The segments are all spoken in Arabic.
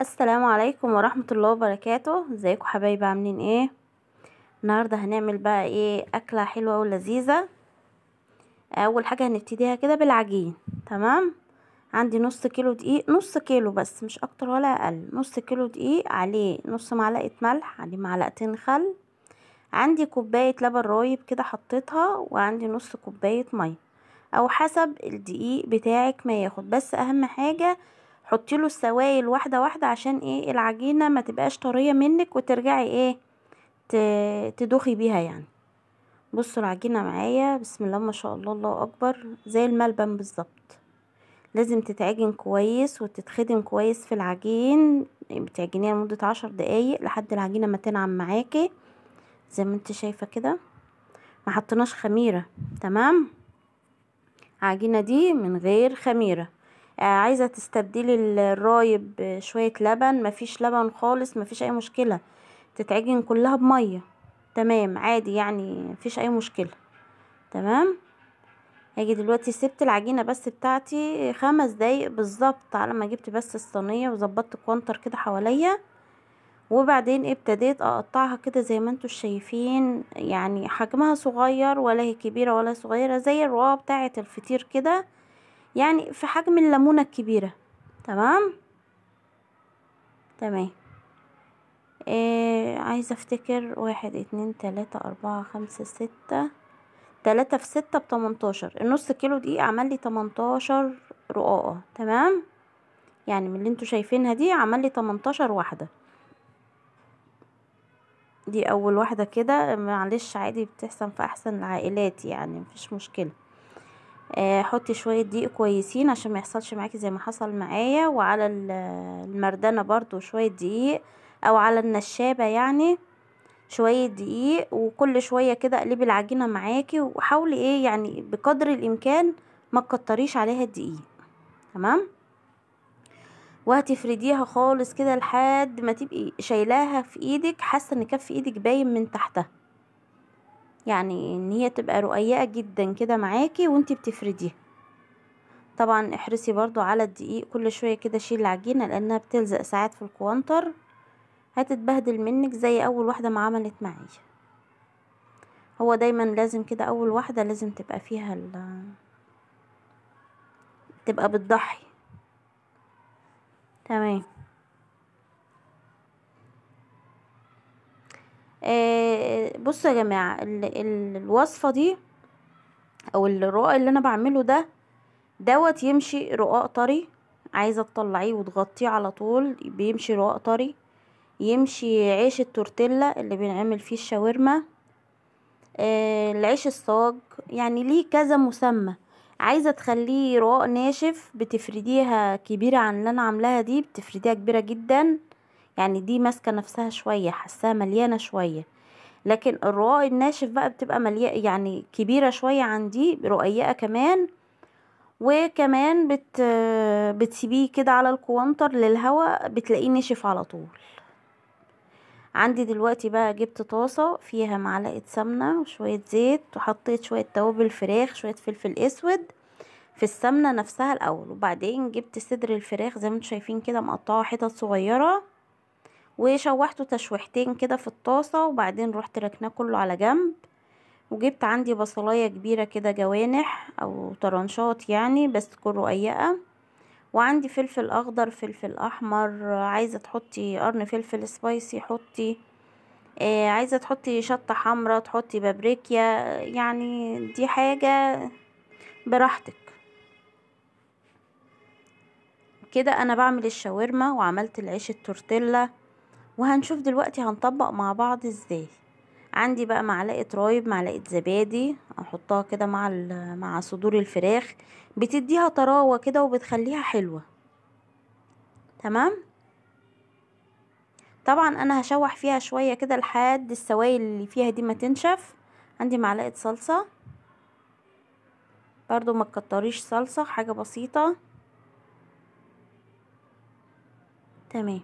السلام عليكم ورحمة الله وبركاته ازيكم حبايبي عاملين ايه النهاردة هنعمل بقى ايه اكلة حلوة ولذيذة اول حاجة هنبتديها كده بالعجين تمام عندي نص كيلو دقيق نص كيلو بس مش اكتر ولا اقل نص كيلو دقيق عليه نص معلقة ملح عليه معلقتين خل عندي كوباية لبن رايب كده حطيتها وعندي نص كوباية مية او حسب الدقيق بتاعك ما ياخد بس اهم حاجة حطي له السوائل واحده واحده عشان ايه العجينه ما تبقاش طريه منك وترجعي ايه تدوخي بيها يعني بصوا العجينه معايا بسم الله ما شاء الله الله اكبر زي الملبن بالظبط لازم تتعجن كويس وتتخدم كويس في العجين بتعجنيها لمده عشر دقايق لحد العجينه ما تنعم معاكي زي ما انت شايفه كده ما حطناش خميره تمام العجينه دي من غير خميره آه، عايزة تستبدلي الرايب بشوية لبن مفيش لبن خالص مفيش اي مشكلة تتعجن كلها بمية تمام عادي يعني مفيش اي مشكلة تمام اجي دلوقتي سبت العجينة بس بتاعتي خمس دقايق بالظبط على ما جبت بس الصينية وظبطت كوانتر كده حواليا وبعدين ابتديت اقطعها كده زي ما انتم شايفين يعني حجمها صغير ولا هي كبيرة ولا صغيرة زي الرواية بتاعة الفطير كده يعني في حجم الليمونة الكبيرة تمام تمام إيه عايزة افتكر واحد اتنين تلاتة اربعة خمسة ستة تلاتة في ستة بتمنتاشر النص كيلو دي عمل لي تمنتاشر رقاقة تمام يعني من اللي انتوا شايفينها دي عمل لي تمنتاشر واحدة دي اول واحدة كده معلش عادي بتحسن في احسن العائلات يعني مفيش مشكلة آه، حطي شوية دقيق كويسين عشان ما يحصلش معاكي زي ما حصل معايا وعلى المردنة برضو شوية دقيق او على النشابة يعني شوية دقيق وكل شوية كده اقلبي العجينة معاكي وحاولي ايه يعني بقدر الامكان ما تكتريش عليها الدقيق تمام وهتفرديها خالص كده لحد ما تبقي شايلاها في ايدك حاسه ان كف ايدك باين من تحتها يعني ان هي تبقى رقيقه جدا كده معاكي وانتي بتفرديها طبعا احرصي برضو على الدقيق كل شويه كده شيل العجينه لانها بتلزق ساعات في الكوانتر هتتبهدل منك زي اول واحده ما عملت معايا هو دايما لازم كده اول واحده لازم تبقى فيها ال تبقى بتضحي تمام آه، بصوا يا جماعه ال ال الوصفه دي او الرقاق اللي انا بعمله ده دوت يمشي رقاق طري عايزه تطلعيه وتغطيه على طول بيمشي رقاق طري يمشي عيش التورتيلا اللي بنعمل فيه الشاورما آه العيش الصاج يعني ليه كذا مسمى عايزه تخليه رقاق ناشف بتفرديها كبيره عن اللي انا عاملاها دي بتفرديها كبيره جدا يعني دي ماسكه نفسها شويه حاساها مليانه شويه لكن الرقاق الناشف بقى بتبقى مليئة يعني كبيرة شوية عن دي رقيقة كمان وكمان بت بتسيبيه كده على الكوانتر للهواء بتلاقيه نشف على طول عندي دلوقتي بقى جبت طاسة فيها معلقة سمنة وشوية زيت وحطيت شوية توابل فراخ شوية فلفل اسود في السمنة نفسها الاول وبعدين جبت صدر الفراخ زي ما انتم شايفين كده مقطعه حتت صغيرة وشوحته تشويحتين كده في الطاسة وبعدين رحت ركناه كله على جنب وجبت عندي بصلاية كبيرة كده جوانح او طرنشات يعني بس تكون رقيقة وعندي فلفل اخضر فلفل احمر عايزة تحطي قرن فلفل سبايسي حطي آه عايزة تحطي شطة حمرا تحطي بابريكيا يعني دي حاجة براحتك كده انا بعمل الشاورما وعملت العيش التورتيلا وهنشوف دلوقتي هنطبق مع بعض ازاي عندي بقى معلقه رايب معلقه زبادي احطها كده مع مع صدور الفراخ بتديها طراوه كده وبتخليها حلوه تمام طبعا انا هشوح فيها شويه كده لحد السوائل اللي فيها دي ما تنشف عندي معلقه صلصه برضو ما تكتريش صلصه حاجه بسيطه تمام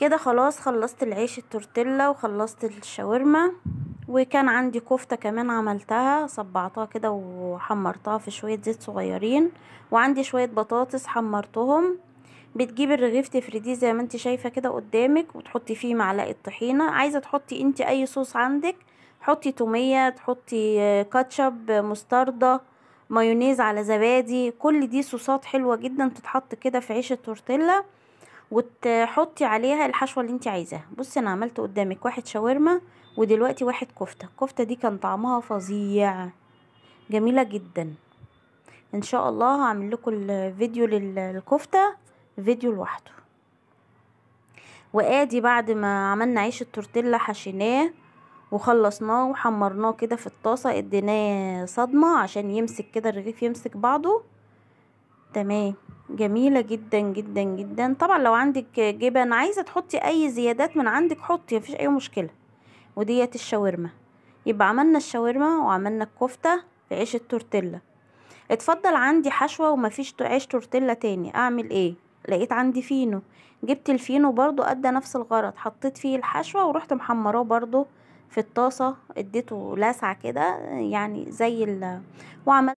كده خلاص خلصت العيش التورتيلا وخلصت الشاورما وكان عندي كفتة كمان عملتها صبعتها كده وحمرتها في شوية زيت صغيرين وعندي شوية بطاطس حمرتهم بتجيب الرغيف تفرديه زي ما انت شايفة كده قدامك وتحطي فيه معلقة طحينة عايزة تحطي انت اي صوص عندك حطي تومية تحطي كاتشب مستردة مايونيز على زبادي كل دي صوصات حلوة جدا تتحط كده في عيش التورتيلا وتحطي عليها الحشوة اللي انت عايزاها بصي انا عملت قدامك واحد شاورما ودلوقتي واحد كفتة الكفتة دي كان طعمها فظيع جميلة جدا ان شاء الله هعمل لكم الفيديو للكفتة فيديو لوحده وادي بعد ما عملنا عيش التورتيلا حشيناه وخلصناه وحمرناه كده في الطاسة اديناه صدمة عشان يمسك كده الرغيف يمسك بعضه تمام جميلة جدا جدا جدا طبعا لو عندك جبن عايزة تحطي اي زيادات من عندك حطي مفيش اي مشكلة وديت الشاورما يبقى عملنا الشاورما وعملنا الكفتة في عيش التورتيلا اتفضل عندي حشوة ومفيش عيش تورتيلا تاني اعمل ايه لقيت عندي فينو جبت الفينو برضو ادى نفس الغرض حطيت فيه الحشوة ورحت محمراه برضو في الطاسة اديته لاسعة كده يعني زي ال وعملت